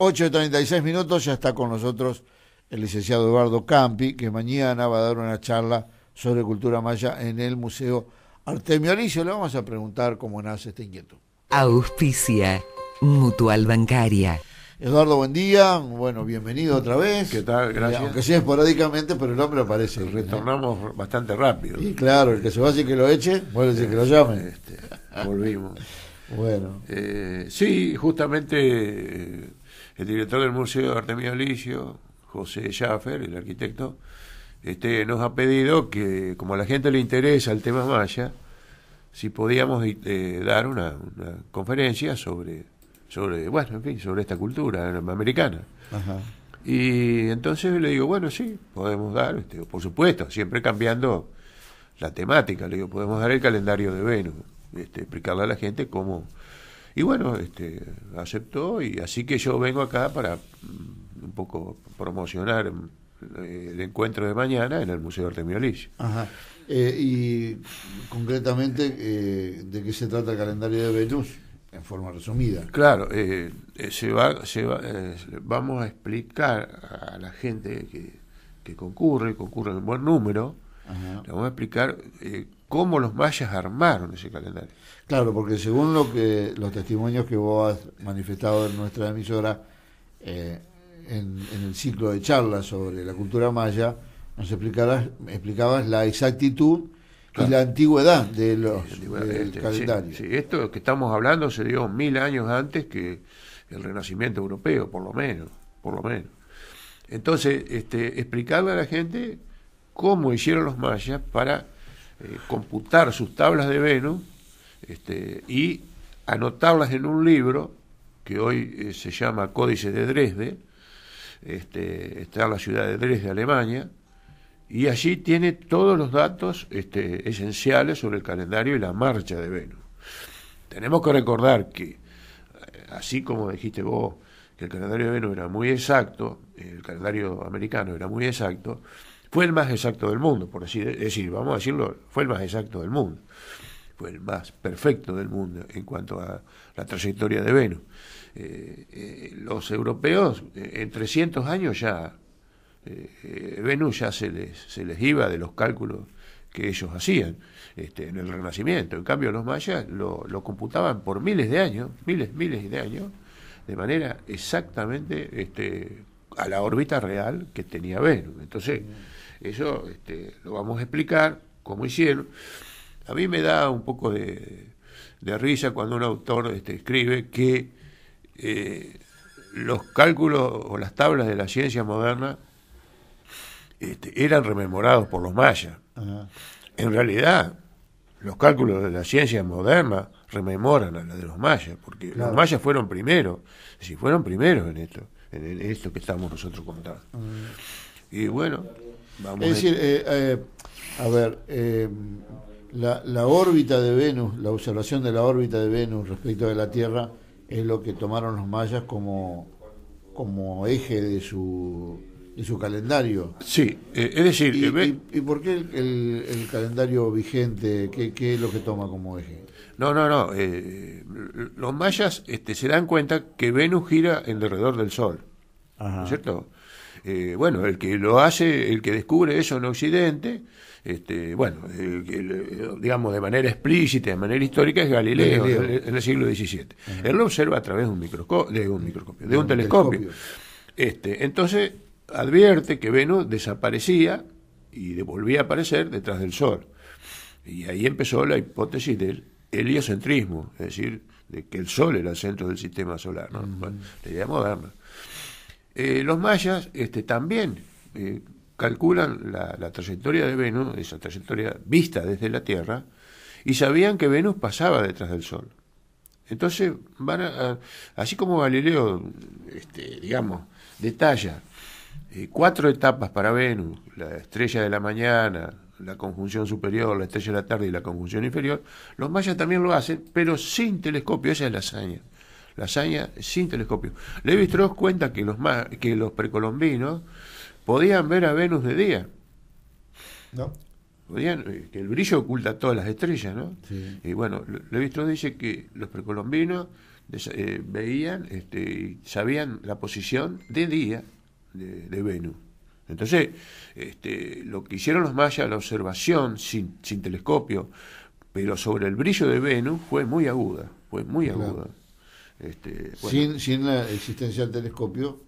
8.36 minutos, ya está con nosotros el licenciado Eduardo Campi, que mañana va a dar una charla sobre cultura maya en el Museo Artemio Alicio. Le vamos a preguntar cómo nace este inquieto. Auspicia, Mutual Bancaria. Eduardo, buen día. Bueno, bienvenido otra vez. ¿Qué tal? Eh, Gracias. aunque sea esporádicamente, pero el hombre aparece. Retornamos bastante rápido. Y claro, el que se a y que lo eche, vuelve decir que lo llame. Este, volvimos. bueno. Eh, sí, justamente eh, el director del Museo Artemio Licio, José Schaffer, el arquitecto, este, nos ha pedido que, como a la gente le interesa el tema maya, si podíamos eh, dar una, conferencia sobre, sobre, bueno, en fin, sobre esta cultura americana. Y entonces le digo, bueno, sí, podemos dar, este, por supuesto, siempre cambiando la temática, le digo, podemos dar el calendario de Venus, este, explicarle a la gente cómo y bueno, este, aceptó y así que yo vengo acá para mm, un poco promocionar mm, el encuentro de mañana en el Museo de Artemio Lice. Eh, y concretamente, eh, ¿de qué se trata el calendario de Venus? En forma resumida. Claro, eh, se va, se vamos a explicar a la gente que, concurre, concurre en buen número, le vamos a explicar cómo los mayas armaron ese calendario. Claro, porque según lo que los testimonios que vos has manifestado en nuestra emisora, eh, en, el ciclo de charlas sobre la cultura maya, nos explicabas la exactitud y la antigüedad de los del este, calendario. Sí, esto que estamos hablando se dio mil años antes que el Renacimiento europeo, por lo menos, por lo menos. Entonces, este, explicarle a la gente cómo hicieron los mayas para eh, computar sus tablas de Venus este, y anotarlas en un libro que hoy eh, se llama Códice de Dresde, este, está en la ciudad de Dresde, Alemania, y allí tiene todos los datos este, esenciales sobre el calendario y la marcha de Venus. Tenemos que recordar que, eh, así como dijiste vos, que el calendario de Venus era muy exacto, el calendario americano era muy exacto, fue el más exacto del mundo, por así decir, vamos a decirlo, fue el más exacto del mundo. Fue el más perfecto del mundo en cuanto a la trayectoria de Venus. Eh, eh, los europeos eh, en 300 años ya, Venus ya se les, se les iba de los cálculos que ellos hacían este, en el Renacimiento. En cambio, los mayas lo, lo, computaban por miles de años, miles, miles de años, de manera exactamente este, a la órbita real que tenía Venus. Entonces, eso este, lo vamos a explicar, como hicieron. A mí me da un poco de, risa cuando un autor este, escribe que eh, los cálculos o las tablas de la ciencia moderna este, eran rememorados por los mayas. En realidad, los cálculos de la ciencia moderna rememoran a los de los mayas, porque los mayas fueron primeros, si fueron primeros en esto en esto que estamos nosotros contando. Mm. Y bueno, vamos. Es decir, eh, eh, a ver, eh, la, la, órbita de Venus, la observación de la órbita de Venus respecto de la Tierra es lo que tomaron los mayas como, como eje de su ...en su calendario. Sí, eh, es decir... ¿Y, por qué el, calendario vigente, qué, es lo que toma como eje? No, no, no. Eh, los mayas este, se dan cuenta que Venus gira en alrededor del Sol, ¿no es cierto? Eh, bueno, el que lo hace, el que descubre eso en Occidente, este, bueno, digamos de manera explícita, de manera histórica, es Galileo, en el siglo XVII. Él lo observa a través de un, microscopio, de un, telescopio. Este, entonces, advierte que Venus desaparecía y volvía a aparecer detrás del Sol. Y ahí empezó la hipótesis del heliocentrismo, es decir, de que el Sol era el centro del sistema solar, ¿no? Eh, los mayas este, también eh, calculan la, trayectoria de Venus, esa trayectoria vista desde la Tierra, y sabían que Venus pasaba detrás del Sol. Entonces, van así como Galileo, este, digamos, detalla eh, cuatro etapas para Venus, la estrella de la mañana, la conjunción superior, la estrella de la tarde y la conjunción inferior, los mayas también lo hacen, pero sin telescopio, esa es la hazaña. La hazaña sin telescopio. Levi Strauss cuenta que los, que los precolombinos podían ver a Venus de día. ¿No? Podían, eh, que el brillo oculta todas las estrellas, ¿no? Y bueno, Levi Strauss dice que los precolombinos eh, veían este, y sabían la posición de día de, Venus. Entonces, este, lo que hicieron los mayas, la observación sin, sin, telescopio, pero sobre el brillo de Venus fue muy aguda, fue muy aguda. Este, sin, sin la existencia del telescopio,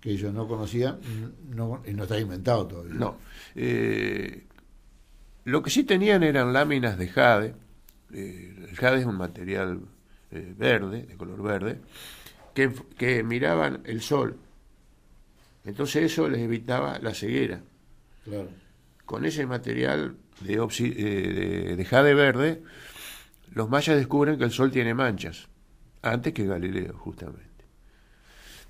que ellos no conocían, no, y no está inventado todavía. No. Eh, lo que sí tenían eran láminas de jade. Eh, el jade es un material eh, verde, de color verde, que, que miraban el sol entonces eso les evitaba la ceguera. Con ese material eh, de, de, jade verde, los mayas descubren que el sol tiene manchas, antes que Galileo, justamente.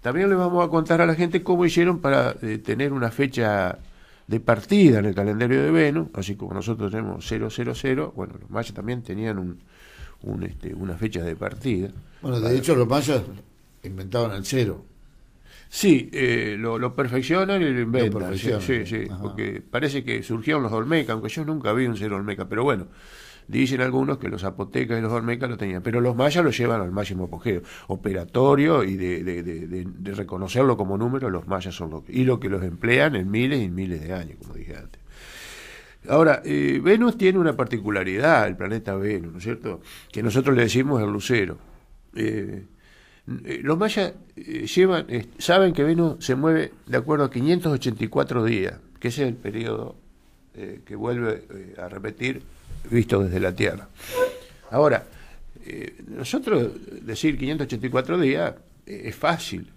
También les vamos a contar a la gente cómo hicieron para eh, tener una fecha de partida en el calendario de Venus, así como nosotros tenemos 000, bueno, los mayas también tenían un, un, este, una fecha de partida. Bueno, de hecho los mayas inventaban el cero. Sí, eh, lo, perfeccionan y lo inventan. Sí, sí, porque parece que surgieron los Olmecas, aunque yo nunca vi un ser Olmeca, pero bueno. Dicen algunos que los zapotecas y los olmecas lo tenían, pero los mayas lo llevan al máximo apogeo operatorio y de, de, de reconocerlo como número, los mayas son los y lo que los emplean en miles y miles de años, como dije antes. Ahora, eh, Venus tiene una particularidad, el planeta Venus, ¿no es cierto? Que nosotros le decimos el lucero. Eh, eh, los mayas eh, eh, saben que Venus se mueve de acuerdo a 584 días, que es el periodo que vuelve a repetir visto desde la Tierra. Ahora, nosotros decir 584 días es fácil,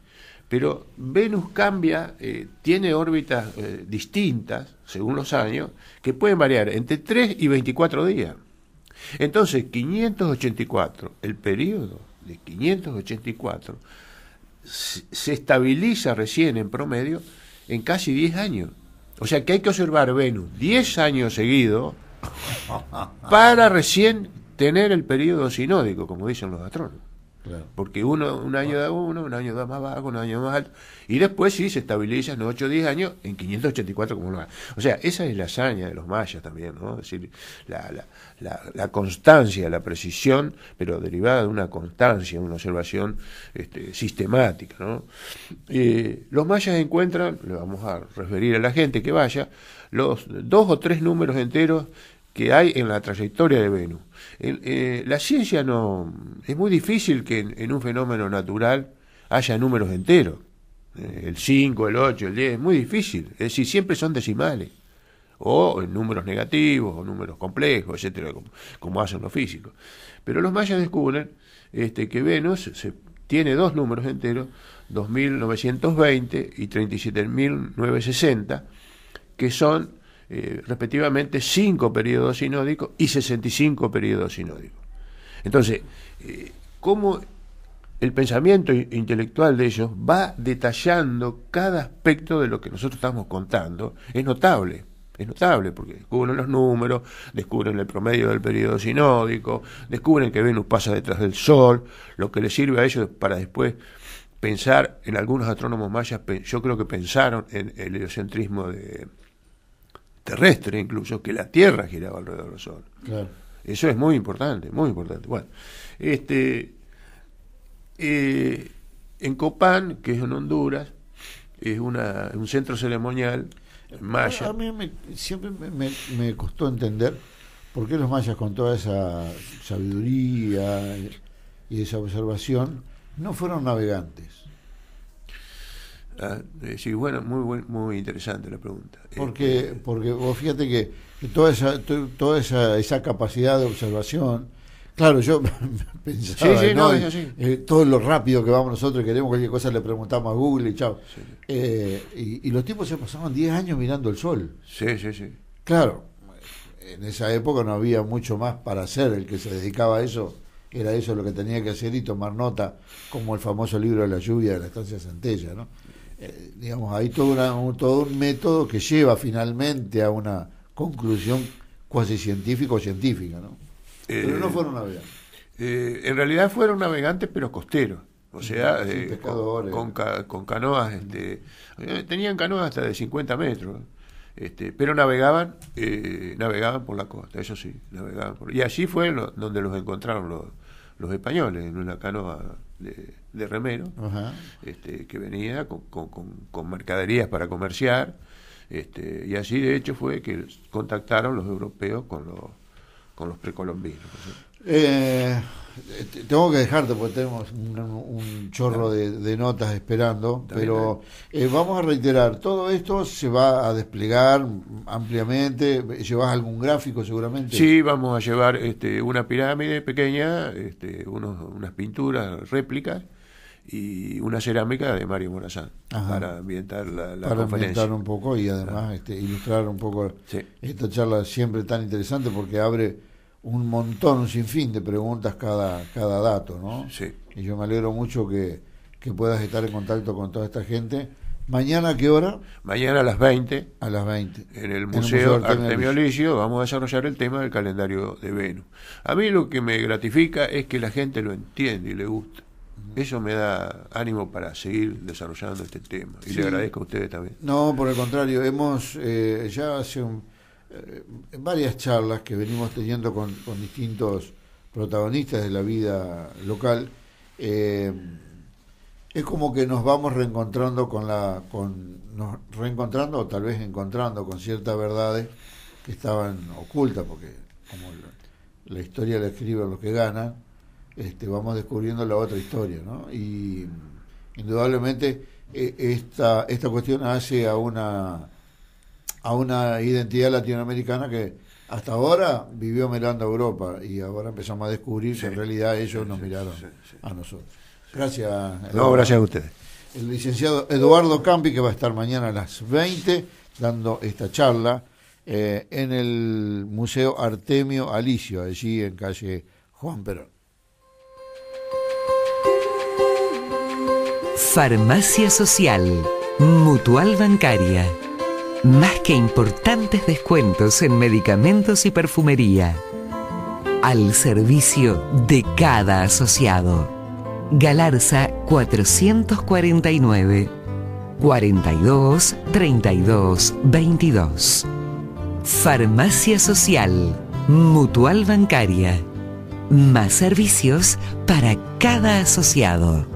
pero Venus cambia, tiene órbitas distintas según los años, que pueden variar entre 3 y 24 días. Entonces, 584, el periodo de 584 se, estabiliza recién en promedio en casi 10 años. O sea que hay que observar Venus 10 años seguidos para recién tener el periodo sinódico, como dicen los astrónomos. Porque uno, un año da uno, un año da más bajo, un año más alto. Y después sí se estabiliza en 8 o 10 años en 584 como O sea, esa es la hazaña de los mayas también, ¿no? Es decir, la, la, la, constancia, la precisión, pero derivada de una constancia, una observación este, sistemática, ¿no? Eh, los mayas encuentran, le vamos a referir a la gente que vaya, los dos o tres números enteros que hay en la trayectoria de Venus. Eh, la ciencia no... Es muy difícil que en, un fenómeno natural haya números enteros. Eh, el 5, el 8, el 10, es muy difícil. Es decir, siempre son decimales. O en números negativos, o números complejos, etcétera, como, hacen los físicos. Pero los mayas descubren este, que Venus tiene dos números enteros, 2920 y 37960, que son eh, respectivamente, 5 periodos sinódicos y 65 periodos sinódicos. Entonces, eh, ¿cómo el pensamiento intelectual de ellos va detallando cada aspecto de lo que nosotros estamos contando? Es notable. Es notable porque descubren los números, descubren el promedio del periodo sinódico, descubren que Venus pasa detrás del Sol, lo que les sirve a ellos para después pensar, en algunos astrónomos mayas, yo creo que pensaron en el heliocentrismo de, terrestre incluso, que la Tierra giraba alrededor del Sol. Eso es muy importante, muy importante. Bueno, este, eh, en Copán, que es en Honduras, es una, un centro ceremonial maya. A mí siempre me, me, costó entender por qué los mayas con toda esa sabiduría y esa observación no fueron navegantes sí, ¿Ah? bueno, muy muy interesante la pregunta. Porque este, porque vos fíjate que toda esa toda esa, esa capacidad de observación, claro, yo pensaba eh, todo lo rápido que vamos nosotros, queremos cualquier cosa le preguntamos a Google y chao. Eh, y, los tipos se pasaban 10 años mirando el sol. Sí, sí, sí. Claro, en esa época no había mucho más para hacer, el que se dedicaba a eso era eso lo que tenía que hacer y tomar nota, como el famoso libro de la lluvia de la estancia Santella ¿no? Eh, digamos, hay todo, un, todo un método que lleva finalmente a una conclusión cuasi científica o científica, ¿no? pero no eh, fueron navegantes. Eh, en realidad fueron navegantes, pero costeros. O sea, con, canoas, este, tenían canoas hasta de 50 metros, este, pero navegaban, navegaban por la costa, eso sí, navegaban y allí fue donde los encontraron los, los españoles en una canoa de, remero este, que venía con, mercaderías para comerciar. Este, y así, de hecho, fue que contactaron los europeos con los, con los precolombinos. Eh, tengo que dejarte porque tenemos un, chorro de, notas esperando, pero eh, vamos a reiterar, todo esto se va a desplegar ampliamente, llevas algún gráfico seguramente. Sí, vamos a llevar este, una pirámide pequeña, este, unos, unas pinturas, réplicas y una cerámica de Mario Morazán para ambientar la, la para ambientar un poco y además este, ilustrar un poco esta charla siempre tan interesante porque abre un montón, un sinfín de preguntas cada, cada dato, ¿no? Sí. Y yo me alegro mucho que, puedas estar en contacto con toda esta gente. ¿Mañana a qué hora? Mañana a las 20. A las 20. En el Museo, Artemio Licio vamos a desarrollar el tema del calendario de Venus. A mí lo que me gratifica es que la gente lo entiende y le gusta. Eso me da ánimo para seguir desarrollando este tema. Y le agradezco a ustedes también. No, por el contrario, hemos eh, ya hace un en eh, varias charlas que venimos teniendo con, distintos protagonistas de la vida local, eh, es como que nos vamos reencontrando con la, con, reencontrando o tal vez encontrando con ciertas verdades que estaban ocultas, porque como la, historia la escriben los que ganan, este, vamos descubriendo la otra historia, ¿no? Y indudablemente eh, esta, esta cuestión hace a una a una identidad latinoamericana que hasta ahora vivió mirando a Europa y ahora empezamos a descubrir en realidad ellos nos miraron a nosotros. Gracias. No, gracias a ustedes. El licenciado Eduardo Campi, que va a estar mañana a las 20 dando esta charla eh, en el Museo Artemio Alicio, allí en calle Juan Perón. Farmacia Social, Mutual Bancaria más que importantes descuentos en medicamentos y perfumería. Al servicio de cada asociado. Galarza 449 42 32 22. Farmacia Social. Mutual Bancaria. Más servicios para cada asociado.